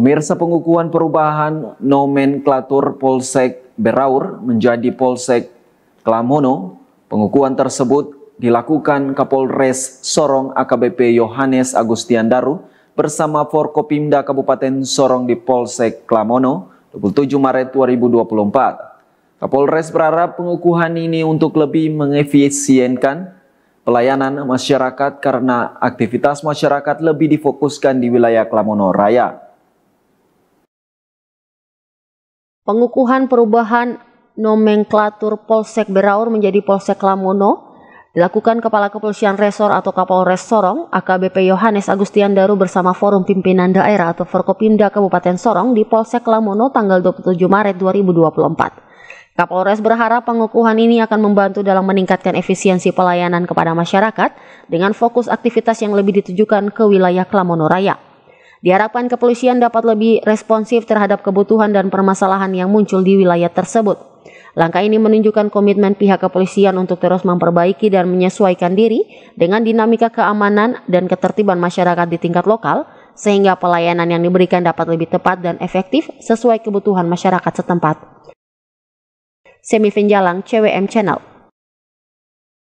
Pemirsa pengukuhan perubahan nomenklatur Polsek Beraur menjadi Polsek Klamono, pengukuhan tersebut dilakukan Kapolres Sorong AKBP Yohanes Agustian Daru bersama Forkopimda Kabupaten Sorong di Polsek Klamono 27 Maret 2024. Kapolres berharap pengukuhan ini untuk lebih mengefisienkan pelayanan masyarakat karena aktivitas masyarakat lebih difokuskan di wilayah Klamono Raya. Pengukuhan perubahan nomenklatur Polsek Beraur menjadi Polsek Lamono dilakukan Kepala Kepolisian Resor atau Kapolres Sorong AKBP Yohanes Agustian Daru bersama Forum Pimpinan Daerah atau Forkopimda Kabupaten Sorong di Polsek Lamono tanggal 27 Maret 2024. Kapolres berharap pengukuhan ini akan membantu dalam meningkatkan efisiensi pelayanan kepada masyarakat dengan fokus aktivitas yang lebih ditujukan ke wilayah Klamono Raya. Diharapkan kepolisian dapat lebih responsif terhadap kebutuhan dan permasalahan yang muncul di wilayah tersebut. Langkah ini menunjukkan komitmen pihak kepolisian untuk terus memperbaiki dan menyesuaikan diri dengan dinamika keamanan dan ketertiban masyarakat di tingkat lokal, sehingga pelayanan yang diberikan dapat lebih tepat dan efektif sesuai kebutuhan masyarakat setempat. Semi CWM Channel